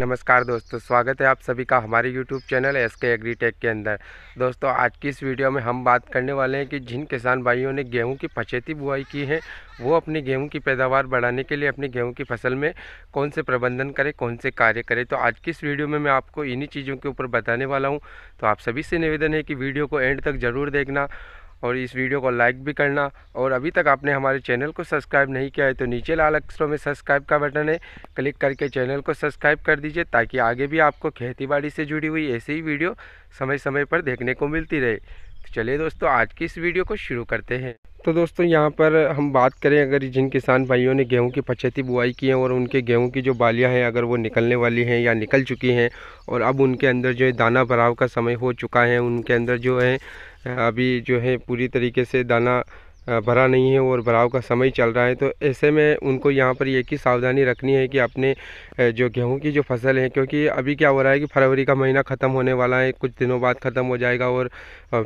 नमस्कार दोस्तों स्वागत है आप सभी का हमारे YouTube channel S K agri tech के अंदर दोस्तों आज की इस वीडियो में हम बात करने वाले हैं कि जिन किसान भाइयों ने गेहूं की पचेती बुआई की है वो अपनी गेहूं की पैदावार बढ़ाने के लिए अपनी गेहूं की फसल में कौन से प्रबंधन करें कौन से कार्य करें तो आज की इस वीडियो में मैं आपको इन्हीं चीज़ों के ऊपर बताने वाला हूँ तो आप सभी से निवेदन है कि वीडियो को एंड तक ज़रूर देखना और इस वीडियो को लाइक भी करना और अभी तक आपने हमारे चैनल को सब्सक्राइब नहीं किया है तो नीचे लाल अक्षरों में सब्सक्राइब का बटन है क्लिक करके चैनल को सब्सक्राइब कर दीजिए ताकि आगे भी आपको खेती से जुड़ी हुई ऐसी ही वीडियो समय समय पर देखने को मिलती रहे तो चलिए दोस्तों आज की इस वीडियो को शुरू करते हैं तो दोस्तों यहाँ पर हम बात करें अगर जिन किसान भाइयों ने गेहूं की पछेती बुआई की है और उनके गेहूं की जो बालियां हैं अगर वो निकलने वाली हैं या निकल चुकी हैं और अब उनके अंदर जो है दाना भराव का समय हो चुका है उनके अंदर जो है अभी जो है पूरी तरीके से दाना भरा नहीं है और भराव का समय चल रहा है तो ऐसे में उनको यहाँ पर एक ही सावधानी रखनी है कि अपने जो गेहूँ की जो फसल है क्योंकि अभी क्या हो रहा है कि फरवरी का महीना ख़त्म होने वाला है कुछ दिनों बाद ख़त्म हो जाएगा और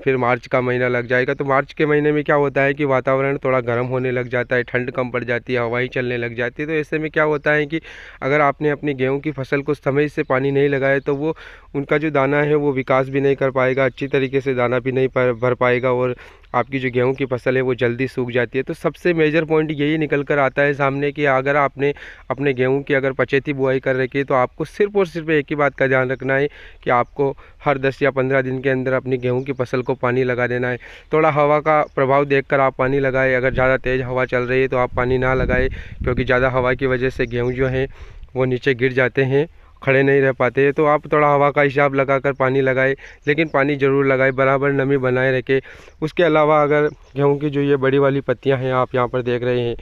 फिर मार्च का महीना लग जाएगा तो मार्च के महीने में क्या होता है कि वातावरण थोड़ा गर्म होने लग जाता है ठंड कम पड़ जाती है हवाई चलने लग जाती है तो ऐसे में क्या होता है कि अगर आपने अपनी गेहूँ की फसल को समय से पानी नहीं लगाया तो वो उनका जो दाना है वो विकास भी नहीं कर पाएगा अच्छी तरीके से दाना भी नहीं भर पाएगा और आपकी जो गेहूं की फसल है वो जल्दी सूख जाती है तो सबसे मेजर पॉइंट यही निकल कर आता है सामने कि अगर आपने अपने गेहूं की अगर पचेती बुआई कर रखी है तो आपको सिर्फ और सिर्फ एक ही बात का ध्यान रखना है कि आपको हर दस या पंद्रह दिन के अंदर अपनी गेहूँ की फसल को पानी लगा देना है थोड़ा हवा का प्रभाव देख आप पानी लगाए अगर ज़्यादा तेज़ हवा चल रही है तो आप पानी ना लगाए क्योंकि ज़्यादा हवा की वजह से गेहूँ जो हैं वो नीचे गिर जाते हैं खड़े नहीं रह पाते तो आप थोड़ा हवा का हिसाब लगा कर पानी लगाए लेकिन पानी ज़रूर लगाए बराबर नमी बनाए रखें उसके अलावा अगर गेहूँ की जो ये बड़ी वाली पत्तियाँ हैं आप यहाँ पर देख रहे हैं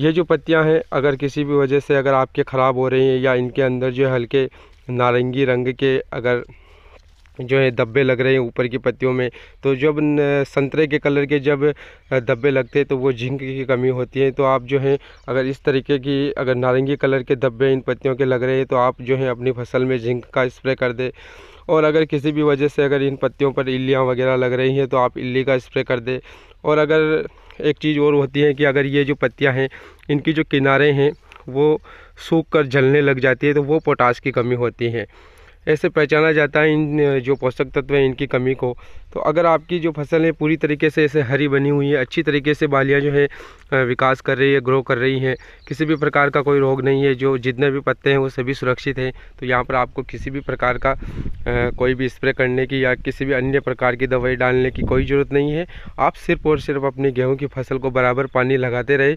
ये जो पत्तियाँ हैं अगर किसी भी वजह से अगर आपके ख़राब हो रही हैं या इनके अंदर जो हल्के नारंगी रंग के अगर जो है धब्बे लग रहे हैं ऊपर की पत्तियों में तो जब संतरे के कलर के जब धब्बे लगते हैं तो वो जिंक की कमी होती है तो आप जो है अगर इस तरीके की अगर नारंगी कलर के धब्बे इन पत्तियों के लग रहे हैं तो आप जो है अपनी फसल में जिंक का स्प्रे कर दें और अगर किसी भी वजह से अगर इन पत्तियों पर इल्लियाँ वगैरह लग रही हैं तो आप इल्ली का स्प्रे कर दें और अगर एक चीज़ और होती है कि अगर ये जो पत्तियाँ हैं इनकी जो किनारे हैं वो सूख कर जलने लग जाती है तो वो पोटास की कमी होती है ऐसे पहचाना जाता है इन जो पोषक तत्व हैं इनकी कमी को तो अगर आपकी जो फसल है पूरी तरीके से ऐसे हरी बनी हुई है अच्छी तरीके से बालियाँ जो है विकास कर रही है ग्रो कर रही हैं किसी भी प्रकार का कोई रोग नहीं है जो जितने भी पत्ते हैं वो सभी सुरक्षित हैं तो यहाँ पर आपको किसी भी प्रकार का कोई भी स्प्रे करने की या किसी भी अन्य प्रकार की दवाई डालने की कोई ज़रूरत नहीं है आप सिर्फ़ और सिर्फ अपने गेहूँ की फसल को बराबर पानी लगाते रहे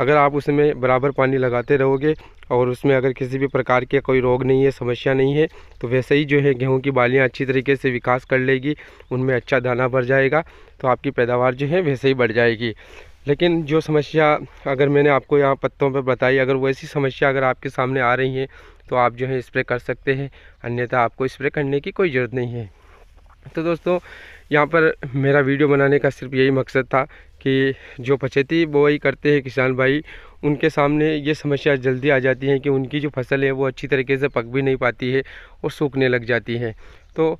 अगर आप उसमें बराबर पानी लगाते रहोगे और उसमें अगर किसी भी प्रकार के कोई रोग नहीं है समस्या नहीं है तो वैसे ही जो है गेहूं की बालियां अच्छी तरीके से विकास कर लेगी उनमें अच्छा दाना भर जाएगा तो आपकी पैदावार जो है वैसे ही बढ़ जाएगी लेकिन जो समस्या अगर मैंने आपको यहाँ पत्तों पर बताई अगर वैसी समस्या अगर आपके सामने आ रही है तो आप जो है स्प्रे कर सकते हैं अन्यथा आपको स्प्रे करने की कोई ज़रूरत नहीं है तो दोस्तों यहाँ पर मेरा वीडियो बनाने का सिर्फ यही मकसद था कि जो पछेती बुआई करते हैं किसान भाई उनके सामने ये समस्या जल्दी आ जाती है कि उनकी जो फसल है वो अच्छी तरीके से पक भी नहीं पाती है और सूखने लग जाती है तो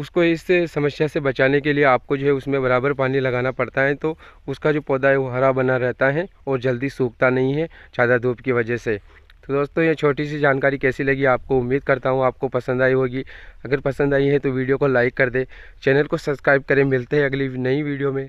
उसको इस समस्या से बचाने के लिए आपको जो है उसमें बराबर पानी लगाना पड़ता है तो उसका जो पौधा है वो हरा बना रहता है और जल्दी सूखता नहीं है ज़्यादा धूप की वजह से तो दोस्तों ये छोटी सी जानकारी कैसी लगी आपको उम्मीद करता हूँ आपको पसंद आई होगी अगर पसंद आई है तो वीडियो को लाइक कर दे चैनल को सब्सक्राइब करें मिलते हैं अगली नई वीडियो में